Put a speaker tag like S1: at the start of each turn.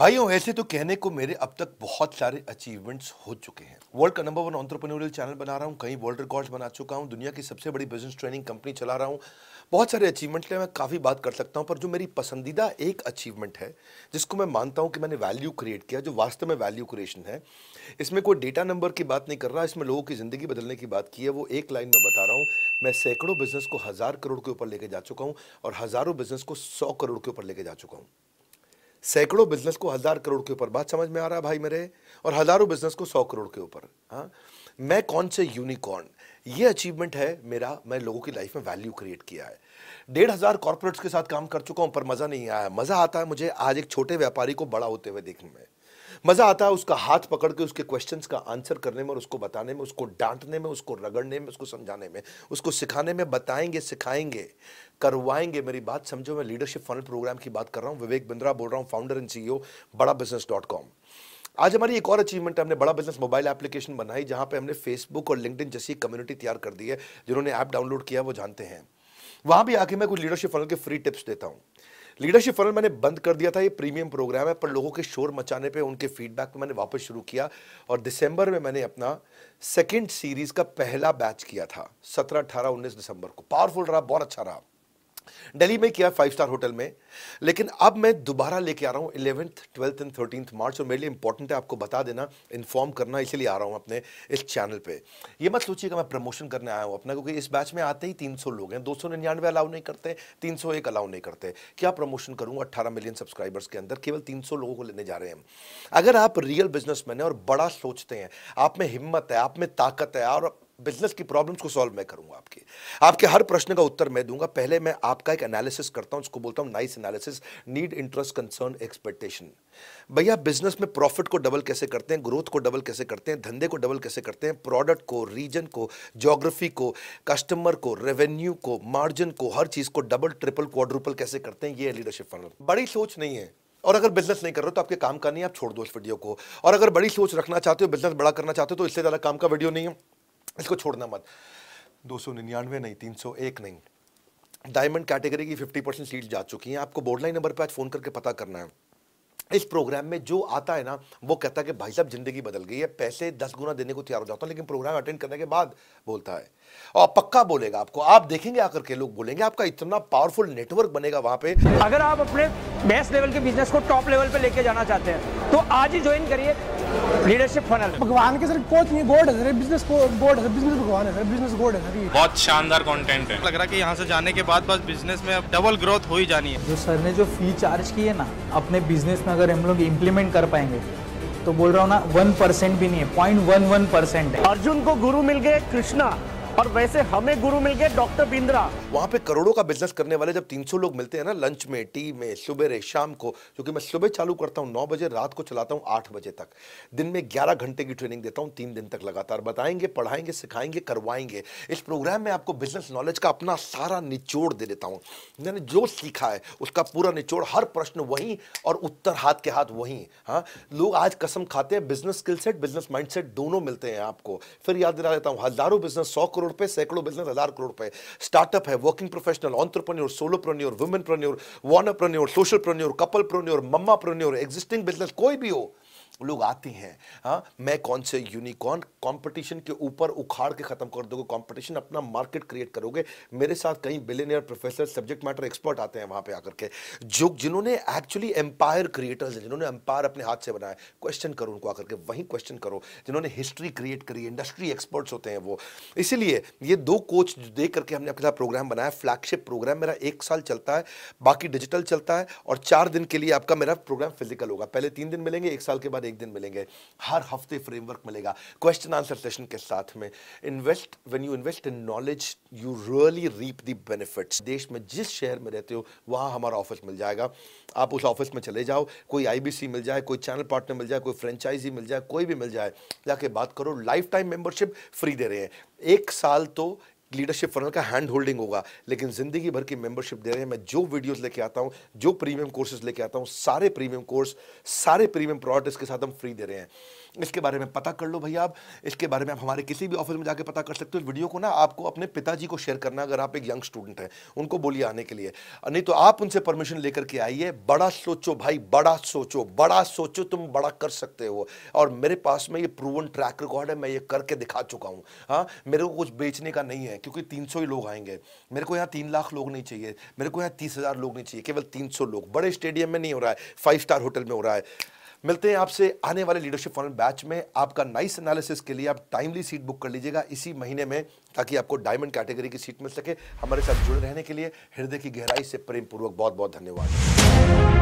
S1: भाइयों ऐसे तो कहने को मेरे अब तक बहुत सारे अचीवमेंट्स हो चुके हैं वर्ल्ड का नंबर वन ऑन्ट्रप्रनोरियल चैनल बना रहा हूँ कई वर्ल्ड रिकॉर्ड्स बना चुका हूँ दुनिया की सबसे बड़ी बिजनेस ट्रेनिंग कंपनी चला रहा हूँ बहुत सारे अचीवमेंट लिए मैं काफ़ी बात कर सकता हूँ पर जो मेरी पसंदीदा एक अचीवमेंट है जिसको मैं मानता हूँ कि मैंने वैल्यू क्रिएट किया जो वास्तव में वैल्यू क्रिएशन है इसमें कोई डेटा नंबर की बात नहीं कर रहा इसमें लोगों की ज़िंदगी बदलने की बात की है वो एक लाइन में बता रहा हूँ मैं सैकड़ों बिजनेस को हज़ार करोड़ के ऊपर लेके जा चुका हूँ और हज़ारों बिजनेस को सौ करोड़ के ऊपर लेके जा चुका हूँ सैकड़ों बिजनेस को हज़ार करोड़ के ऊपर बात समझ में आ रहा है भाई मेरे और हज़ारों बिजनेस को सौ करोड़ के ऊपर हाँ मैं कौन से यूनिकॉर्न ये अचीवमेंट है मेरा मैं लोगों की लाइफ में वैल्यू क्रिएट किया है डेढ़ हज़ार कॉरपोरेट्स के साथ काम कर चुका हूँ पर मज़ा नहीं आया मज़ा आता है मुझे आज एक छोटे व्यापारी को बड़ा होते हुए देखने में मज़ा आता है उसका हाथ पकड़ के उसके क्वेश्चंस का आंसर करने में और उसको बताने में उसको डांटने में उसको रगड़ने में उसको समझाने में उसको सिखाने में बताएंगे सिखाएंगे करवाएंगे मेरी बात समझो मैं लीडरशिप फनल प्रोग्राम की बात कर रहा हूँ विवेक बिंद्रा बोल रहा हूँ founder and CEO Bada business dot com आज हमारी एक और अचीवमेंट है हमने बड़ा बिजनेस मोबाइल एप्लीकेशन बनाई जहाँ पे हमने फेसबुक और लिंकड जैसी कम्युनिटी तैयार कर दी है जिन्होंने ऐप डाउनलोड किया वो जानते हैं वहाँ भी आके मैं कुछ लीडरशिप फनल के फ्री टिप्स देता हूँ लीडरशिप फनल मैंने बंद कर दिया था ये प्रीमियम प्रोग्राम है पर लोगों के शोर मचाने पे उनके फीडबैक पे मैंने वापस शुरू किया और दिसंबर में मैंने अपना सेकंड सीरीज का पहला बैच किया था सत्रह अठारह उन्नीस दिसंबर को पावरफुल रहा बहुत अच्छा रहा दिल्ली में किया फाइव स्टार होटल में लेकिन अब मैं दोबारा लेके आ रहा हूँ eleventh twelfth and thirteen March और मेरे लिए इंपॉर्टेंट है आपको बता देना इन्फॉर्म करना इसलिए आ रहा हूँ अपने इस चैनल पे ये मत सोचिएगा मैं प्रमोशन करने आया हूँ अपना क्योंकि इस बैच में आते ही 300 लोग हैं दो सौ निन्यानवे अलाउ नहीं करते तीन सौ एक अलाउ नहीं करते क्या प्रमोशन करूँ अट्ठारह मिलियन सब्सक्राइबर्स के अंदर केवल तीन सौ लोगों को लेने जा रहे हैं अगर आप रियल बिजनेसमैन हैं और बड़ा सोचते हैं आप में हिम्मत है आप में ताकत है और बिजनेस की प्रॉब्लम्स को सॉल्व मैं करूंगा आपके आपके हर प्रश्न का उत्तर मैं दूंगा पहले मैं आपका एक एनालिसिस करता हूं उसको बोलता हूं nice analysis need interest concern expectation भैया बिजनेस में प्रॉफिट को डबल कैसे करते हैं ग्रोथ को डबल कैसे करते हैं धंधे को डबल कैसे करते हैं प्रोडक्ट को रीजन को ज्योग्राफी को कस्टमर को रेवेन्यू को मार्जिन को हर चीज़ को डबल ट्रिपल क्वाड्रुपल कैसे करते हैं ये लीडरशिप फंड बड़ी सोच नहीं है और अगर बिजनेस नहीं कर रहे हो तो आपके काम का नहीं आप छोड़ दो इस वीडियो को और अगर बड़ी सोच रखना चाहते हो बिजनेस बड़ा करना चाहते हो तो इससे ज़्यादा काम का वीडियो नहीं है इसको छोड़ना मत दो सौ निन्यानवे नहीं तीन सौ एक नहीं डायमंड कैटेगरी की फिफ्टी परसेंट सीट जा चुकी हैं आपको बोर्डलाइन नंबर पर आज फ़ोन करके पता करना है इस प्रोग्राम में जो आता है ना वो कहता है कि भाई साहब जिंदगी बदल गई है पैसे दस गुना देने को तैयार हो जाता हूँ लेकिन प्रोग्राम अटेंड करने के बाद बोलता है और पक्का बोलेगा आपको आप देखेंगे आकर के लोग बोलेंगे आपका इतना पावरफुल नेटवर्क बनेगा वहां पे अगर आप अपने बेस्ट लेवल के बिजनेस को टॉप लेवल पे लेके जाना चाहते हैं तो आज ही ज्वाइन करिए लीडरशिप फनल भगवान के सर कोच नहीं बोर्ड है सर बिजनेस बोर्ड है बिजनेस भगवान है सर बिजनेस बोर्ड है सर बहुत शानदार कंटेंट है लग रहा है कि यहाँ से जाने के बाद बस बिजनेस में अब डबल ग्रोथ हो ही जानी है जो सर ने जो फी चार्ज की है ना अपने बिजनेस में अगर हम लोग इम्प्लीमेंट कर पाएंगे तो बोल रहा हूँ ना वन परसेंट भी नहीं है पॉइंट वन वन परसेंट है अर्जुन को गुरु मिल गए कृष्णा और वैसे हमें गुरु मिल गए डॉक्टर बिंद्रा वहाँ पे करोड़ों का बिजनेस करने वाले जब 300 लोग मिलते हैं ना लंच में टी में सुबह रे शाम को क्योंकि मैं सुबह चालू करता हूँ नौ बजे रात को चलाता हूँ आठ बजे तक दिन में ग्यारह घंटे की ट्रेनिंग देता हूँ तीन दिन तक लगातार बताएंगे पढ़ाएंगे सिखाएंगे करवाएंगे इस प्रोग्राम में आपको बिजनेस नॉलेज का अपना सारा निचोड़ दे देता हूँ मैंने जो सीखा है उसका पूरा निचोड़ हर प्रश्न वहीं और उत्तर हाथ के हाथ वहीं हाँ लोग आज कसम खाते हैं business skill set business mind दोनों मिलते हैं आपको फिर याद दिला देता हूँ हजारों बिजनेस सौ करोड़ करोड़ पे सैकड़ों बिजनेस हजार करोड़ पे स्टार्टअप है working professional entrepreneur preneur women preneur preneur preneur social preneur couple preneur mama preneur existing business कोई भी हो लोग आते हैं हाँ मैं कौन से यूनिकॉर्न कंपटीशन के ऊपर उखाड़ के खत्म कर दोगे कंपटीशन अपना मार्केट क्रिएट करोगे मेरे साथ कई billionaire professor subject matter expert आते हैं वहां पे आकर के जो जिन्होंने एक्चुअली एम्पायर क्रिएटर्स हैं जिन्होंने एम्पायर अपने हाथ से बनाया क्वेश्चन करो उनको आकर के वहीं क्वेश्चन करो जिन्होंने हिस्ट्री क्रिएट करी इंडस्ट्री एक्सपर्ट्स होते हैं वो इसीलिए ये दो कोच देख करके हमने अपने साथ प्रोग्राम बनाया फ्लैगशिप प्रोग्राम मेरा एक साल चलता है बाकी डिजिटल चलता है और चार दिन के लिए आपका मेरा प्रोग्राम फिजिकल होगा पहले तीन दिन मिलेंगे एक साल के बाद एक दिन मिलेंगे हर हफ्ते फ्रेमवर्क मिलेगा क्वेश्चन क्वेश्चन आंसर सेशन के साथ में invest when you invest in knowledge you really reap the benefits देश में जिस शहर में रहते हो वहाँ हमारा ऑफिस मिल जाएगा आप उस ऑफिस में चले जाओ कोई आईबीसी मिल जाए कोई चैनल पार्टनर मिल जाए कोई फ्रेंचाइजी मिल जाए कोई भी मिल जाए जाके बात करो लाइफ टाइम मेंबरशिप फ्री दे रहे हैं एक साल तो लीडरशिप फनल का हैंड होल्डिंग होगा लेकिन ज़िंदगी भर की मेंबरशिप दे रहे हैं मैं जो वीडियोस लेके आता हूँ जो प्रीमियम कोर्सेज लेके आता हूँ सारे प्रीमियम कोर्स सारे प्रीमियम प्रोडक्ट्स के साथ हम फ्री दे रहे हैं इसके बारे में पता कर लो भैया आप इसके बारे में आप हमारे किसी भी ऑफिस में जाकर पता कर सकते हो वीडियो को ना आपको अपने पिताजी को शेयर करना अगर आप एक यंग स्टूडेंट हैं उनको बोलिए आने के लिए नहीं तो आप उनसे परमिशन लेकर के आइए बड़ा सोचो भाई बड़ा सोचो बड़ा सोचो तुम बड़ा कर सकते हो और मेरे पास में ये प्रूवन ट्रैक रिकॉर्ड है मैं ये करके दिखा चुका हूँ हाँ मेरे को कुछ बेचने का नहीं है क्योंकि तीन सौ ही लोग आएंगे मेरे को यहाँ तीन लाख लोग नहीं चाहिए मेरे को यहाँ तीस हज़ार लोग नहीं चाहिए केवल तीन सौ लोग बड़े स्टेडियम में नहीं हो रहा है फाइव स्टार होटल में हो रहा है मिलते हैं आपसे आने वाले लीडरशिप फॉरन बैच में आपका नाइस एनालिसिस के लिए आप टाइमली सीट बुक कर लीजिएगा इसी महीने में ताकि आपको डायमंड कैटेगरी की सीट मिल सके हमारे साथ जुड़े रहने के लिए हृदय की गहराई से प्रेम पूर्वक बहुत बहुत धन्यवाद